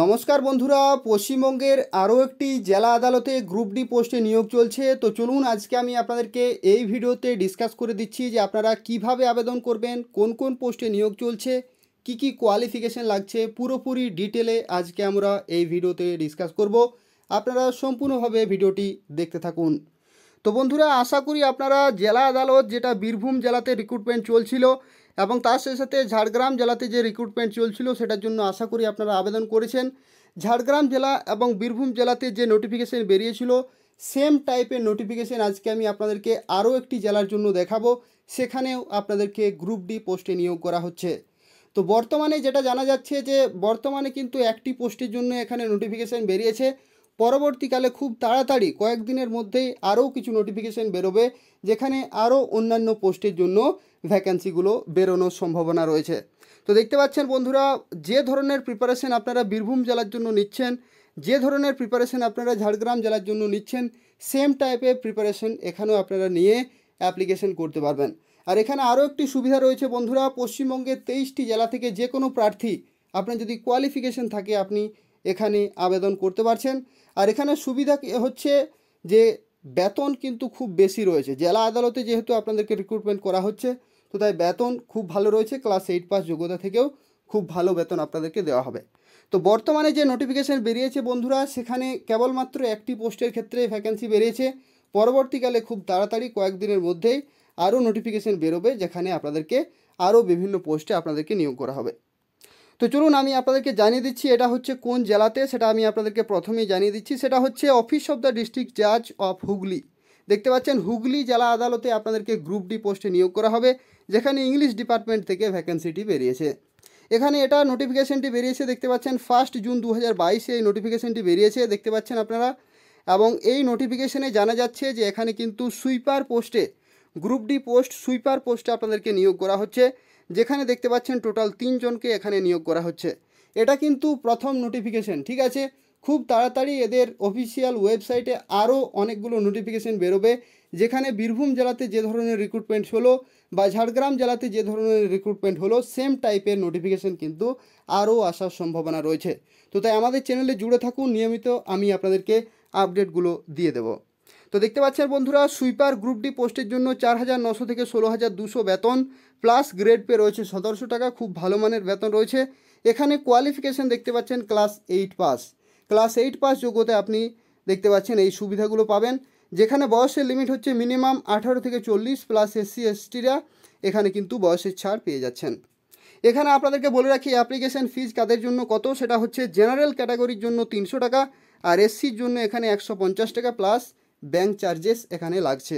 নমস্কার বন্ধুরা পশ্চিমবঙ্গের আরও একটি জেলা আদালতে গ্রুপ ডি পোস্টে নিয়োগ চলছে তো চলুন আজকে আমি আপনাদেরকে এই ভিডিওতে ডিসকাস করে দিচ্ছি যে আপনারা কিভাবে আবেদন করবেন কোন কোন পোস্টে নিয়োগ চলছে কি কি কোয়ালিফিকেশন লাগছে পুরোপুরি ডিটেলে আজকে আমরা এই ভিডিওতে ডিসকাস করব আপনারা সম্পূর্ণভাবে ভিডিওটি দেখতে থাকুন তো বন্ধুরা আশা করি আপনারা জেলা আদালত যেটা বীরভূম জেলাতে রিক্রুটমেন্ট চলছিল এবং তার সাথে সাথে ঝাড়গ্রাম জেলাতে যে রিক্রুটমেন্ট চলছিল সেটার জন্য আশা করি আপনারা আবেদন করেছেন ঝাড়গ্রাম জেলা এবং বীরভূম জেলাতে যে নোটিফিকেশান বেরিয়েছিল সেম টাইপের নোটিফিকেশান আজকে আমি আপনাদেরকে আরও একটি জেলার জন্য দেখাবো সেখানেও আপনাদেরকে গ্রুপ ডি পোস্টে নিয়োগ করা হচ্ছে তো বর্তমানে যেটা জানা যাচ্ছে যে বর্তমানে কিন্তু একটি পোস্টের জন্য এখানে নোটিফিকেশান বেরিয়েছে পরবর্তীকালে খুব তাড়াতাড়ি কয়েকদিনের মধ্যেই আরও কিছু নোটিফিকেশান বেরোবে যেখানে আরও অন্যান্য পোস্টের জন্য ভ্যাকেন্সিগুলো বেরোনোর সম্ভাবনা রয়েছে তো দেখতে পাচ্ছেন বন্ধুরা যে ধরনের প্রিপারেশন আপনারা বীরভূম জেলার জন্য নিচ্ছেন যে ধরনের প্রিপারেশন আপনারা ঝাড়গ্রাম জেলার জন্য নিচ্ছেন সেম টাইপের প্রিপারেশন এখানেও আপনারা নিয়ে অ্যাপ্লিকেশন করতে পারবেন আর এখানে আরও একটি সুবিধা রয়েছে বন্ধুরা পশ্চিমবঙ্গের তেইশটি জেলা থেকে যে কোনো প্রার্থী আপনার যদি কোয়ালিফিকেশন থাকে আপনি এখানে আবেদন করতে পারছেন আর এখানে সুবিধা হচ্ছে যে বেতন কিন্তু খুব বেশি রয়েছে জেলা আদালতে যেহেতু আপনাদেরকে রিক্রুটমেন্ট করা হচ্ছে তো তাই বেতন খুব ভালো রয়েছে ক্লাস এইট পাস যোগ্যতা থেকেও খুব ভালো বেতন আপনাদেরকে দেওয়া হবে তো বর্তমানে যে নোটিফিকেশান বেরিয়েছে বন্ধুরা সেখানে কেবলমাত্র একটি পোস্টের ক্ষেত্রে ভ্যাকেন্সি বেরিয়েছে পরবর্তীকালে খুব তাড়াতাড়ি কয়েকদিনের মধ্যেই আরও নোটিফিকেশান বেরোবে যেখানে আপনাদেরকে আরও বিভিন্ন পোস্টে আপনাদেরকে নিয়োগ করা হবে তো চলুন আমি আপনাদেরকে জানিয়ে দিচ্ছি এটা হচ্ছে কোন জেলাতে সেটা আমি আপনাদেরকে প্রথমেই জানিয়ে দিচ্ছি সেটা হচ্ছে অফিস অফ দ্য ডিস্ট্রিক্ট জাজ অফ হুগলি দেখতে পাচ্ছেন হুগলি জেলা আদালতে আপনাদেরকে গ্রুপ ডি পোস্টে নিয়োগ করা হবে যেখানে ইংলিশ ডিপার্টমেন্ট থেকে ভ্যাকেন্সিটি বেরিয়েছে এখানে এটা নোটিফিকেশনটি বেরিয়েছে দেখতে পাচ্ছেন ফার্স্ট জুন দু হাজার এই নোটিফিকেশনটি বেরিয়েছে দেখতে পাচ্ছেন আপনারা এবং এই নোটিফিকেশানে জানা যাচ্ছে যে এখানে কিন্তু সুইপার পোস্টে গ্রুপ ডি পোস্ট সুইপার পোস্টে আপনাদেরকে নিয়োগ করা হচ্ছে যেখানে দেখতে পাচ্ছেন টোটাল তিনজনকে এখানে নিয়োগ করা হচ্ছে এটা কিন্তু প্রথম নোটিফিকেশন ঠিক আছে খুব তাড়াতাড়ি এদের অফিসিয়াল ওয়েবসাইটে আরও অনেকগুলো নোটিফিকেশান বেরোবে যেখানে বীরভূম জেলাতে যে ধরনের রিক্রুটমেন্ট হলো বা ঝাড়গ্রাম জেলাতে যে ধরনের রিক্রুটমেন্ট হলো সেম টাইপের নোটিফিকেশন কিন্তু আরও আসার সম্ভাবনা রয়েছে তো তাই আমাদের চ্যানেলে জুড়ে থাকুন নিয়মিত আমি আপনাদেরকে আপডেটগুলো দিয়ে দেবো তো দেখতে পাচ্ছেন বন্ধুরা সুইপার গ্রুপ ডি পোস্টের জন্য চার হাজার নশো থেকে ষোলো হাজার দুশো বেতন প্লাস গ্রেড পে রয়েছে সতেরোশো টাকা খুব ভালো মানের বেতন রয়েছে এখানে কোয়ালিফিকেশান দেখতে পাচ্ছেন class eight pass class eight pass যোগ্যতে আপনি দেখতে পাচ্ছেন এই সুবিধাগুলো পাবেন যেখানে বয়সের লিমিট হচ্ছে মিনিমাম আঠারো থেকে চল্লিশ প্লাস এসসি এসটিরা এখানে কিন্তু বয়সের ছাড় পেয়ে যাচ্ছেন এখানে আপনাদেরকে বলে রাখি অ্যাপ্লিকেশন ফিজ কাদের জন্য কত সেটা হচ্ছে জেনারেল ক্যাটাগরির জন্য তিনশো টাকা আর এসসির জন্য এখানে একশো পঞ্চাশ টাকা প্লাস ব্যাংক চার্জেস এখানে লাগছে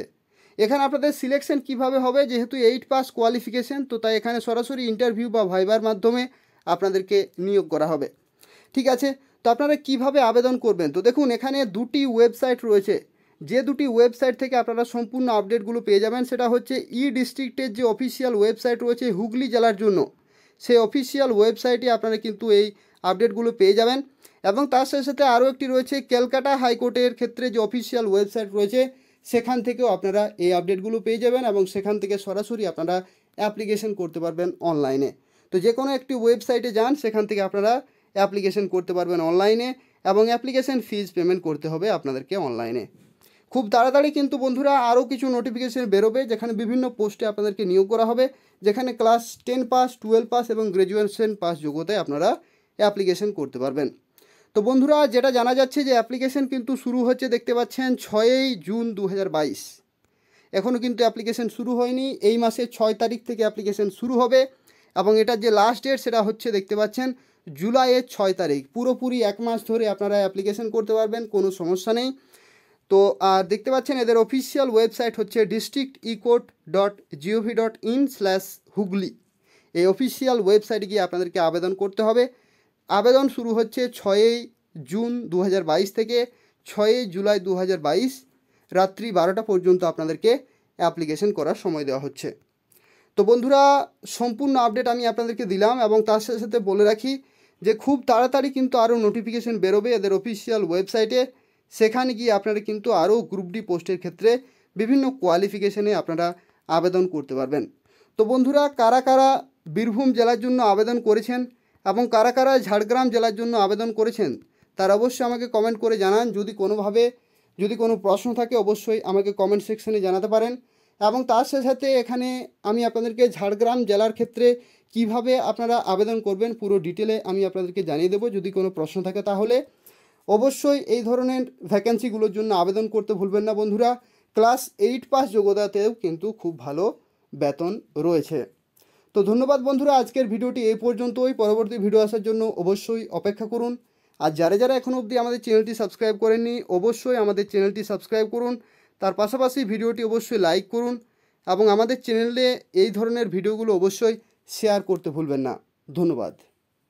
এখানে আপনাদের সিলেকশন কিভাবে হবে যেহেতু এইট পাস কোয়ালিফিকেশন তো তাই এখানে সরাসরি ইন্টারভিউ বা ভাইবার মাধ্যমে আপনাদেরকে নিয়োগ করা হবে ঠিক আছে তো আপনারা কিভাবে আবেদন করবেন তো দেখুন এখানে দুটি ওয়েবসাইট রয়েছে যে দুটি ওয়েবসাইট থেকে আপনারা সম্পূর্ণ আপডেটগুলো পেয়ে যাবেন সেটা হচ্ছে ই ডিস্ট্রিক্টের যে অফিসিয়াল ওয়েবসাইট রয়েছে হুগলি জেলার জন্য সেই অফিসিয়াল ওয়েবসাইটে আপনারা কিন্তু এই আপডেটগুলো পেয়ে যাবেন এবং তার সাথে সাথে আরও একটি রয়েছে ক্যালকাটা হাইকোর্টের ক্ষেত্রে যে অফিসিয়াল ওয়েবসাইট রয়েছে সেখান থেকেও আপনারা এই আপডেটগুলো পেয়ে যাবেন এবং সেখান থেকে সরাসরি আপনারা অ্যাপ্লিকেশন করতে পারবেন অনলাইনে তো যে কোনো একটি ওয়েবসাইটে যান সেখান থেকে আপনারা অ্যাপ্লিকেশন করতে পারবেন অনলাইনে এবং অ্যাপ্লিকেশন ফিজ পেমেন্ট করতে হবে আপনাদেরকে অনলাইনে খুব তাড়াতাড়ি কিন্তু বন্ধুরা আরও কিছু নোটিফিকেশান বেরোবে যেখানে বিভিন্ন পোস্টে আপনাদেরকে নিয়োগ করা হবে যেখানে class ten pass twelve pass এবং গ্র্যাজুয়েশন পাস যোগ্যতায় আপনারা অ্যাপ্লিকেশন করতে পারবেন তো বন্ধুরা যেটা জানা যাচ্ছে যে অ্যাপ্লিকেশন কিন্তু শুরু হচ্ছে দেখতে পাচ্ছেন ছয়ই জুন দু এখনও কিন্তু অ্যাপ্লিকেশন শুরু হয়নি এই মাসের ছয় তারিখ থেকে অ্যাপ্লিকেশন শুরু হবে এবং এটার যে লাস্ট ডেট সেটা হচ্ছে দেখতে পাচ্ছেন জুলাইয়ের ছয় তারিখ পুরোপুরি এক মাস ধরে আপনারা অ্যাপ্লিকেশন করতে পারবেন কোনো সমস্যা নেই তো আর দেখতে পাচ্ছেন এদের অফিসিয়াল ওয়েবসাইট হচ্ছে district ecourt dot gov dot in slash Hooghly এই অফিসিয়াল ওয়েবসাইটে গিয়ে আপনাদেরকে আবেদন করতে হবে আবেদন শুরু হচ্ছে ছয়ই জুন দু থেকে ছয়ই জুলাই দু রাত্রি বারোটা পর্যন্ত আপনাদেরকে অ্যাপ্লিকেশন করার সময় দেওয়া হচ্ছে তো বন্ধুরা সম্পূর্ণ আপডেট আমি আপনাদেরকে দিলাম এবং তার সাথে সাথে বলে রাখি যে খুব তাড়াতাড়ি কিন্তু আরও নোটিফিকেশন বেরোবে এদের অফিসিয়াল ওয়েবসাইটে সেখানে গিয়ে আপনারা কিন্তু আরও গ্রুপ ডি পোস্টের ক্ষেত্রে বিভিন্ন কোয়ালিফিকেশনে আপনারা আবেদন করতে পারবেন তো বন্ধুরা কারা কারা বীরভূম জেলার জন্য আবেদন করেছেন এবং কারা কারা ঝাড়গ্রাম জেলার জন্য আবেদন করেছেন তার অবশ্যই আমাকে কমেন্ট করে জানান যদি কোনোভাবে যদি কোনো প্রশ্ন থাকে অবশ্যই আমাকে কমেন্ট সেকশনে জানাতে পারেন এবং তার সাথে সাথে এখানে আমি আপনাদেরকে ঝাড়গ্রাম জেলার ক্ষেত্রে কিভাবে আপনারা আবেদন করবেন পুরো ডিটেলে আমি আপনাদেরকে জানিয়ে দেবো যদি কোনো প্রশ্ন থাকে তাহলে অবশ্যই এই ধরনের ভ্যাকেন্সিগুলোর জন্য আবেদন করতে ভুলবেন না বন্ধুরা ক্লাস এইট পাস যোগ্যতাতেও কিন্তু খুব ভালো বেতন রয়েছে তো ধন্যবাদ বন্ধুরা আজকের ভিডিওটি এই পর্যন্তই পরবর্তী ভিডিও আসার জন্য অবশ্যই অপেক্ষা করুন আর যারা যারা এখনও অবধি আমাদের চ্যানেলটি সাবস্ক্রাইব করেননি অবশ্যই আমাদের চ্যানেলটি সাবস্ক্রাইব করুন তার পাশাপাশি ভিডিওটি অবশ্যই লাইক করুন এবং আমাদের চ্যানেলে এই ধরনের ভিডিওগুলো অবশ্যই শেয়ার করতে ভুলবেন না ধন্যবাদ